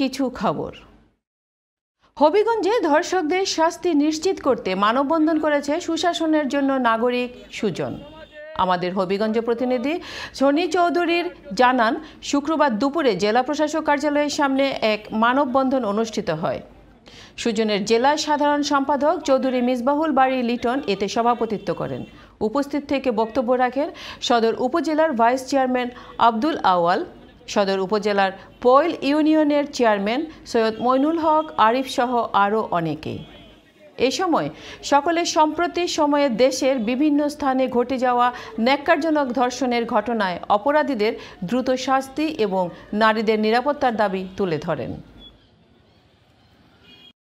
কিছু খবর হবিগঞ্জে ধর্ষকদের শাস্তি নিশ্চিত করতে মানববন্ধন করেছে সুশাসনের জন্য নাগরিক সুজন আমাদের হবিগঞ্জ প্রতিনিধি সনি চৌধুরীর জানান শুক্রবার দুপুরে জেলা প্রশাসক কার্যালয়ের সামনে এক মানববন্ধন অনুষ্ঠিত হয় সুজনের জেলা সাধারণ সম্পাদক চৌধুরী মিসবাহুল বাড়ি লিটন এতে সভাপতিত্ব করেন উপস্থিত থেকে বক্তব্য রাখেন সদর উপজেলার ভাইস চেয়ারম্যান আব্দুল আওয়াল সদর উপজেলার পয়েল ইউনিয়নের চেয়ারম্যান সৈয়দ মইনুল হক আরিফ সহ আরও অনেকেই এ সময় সকলে সম্প্রতি সময়ে দেশের বিভিন্ন স্থানে ঘটে যাওয়া ন্যাক্কারজনক ধর্ষণের ঘটনায় অপরাধীদের দ্রুত শাস্তি এবং নারীদের নিরাপত্তার দাবি তুলে ধরেন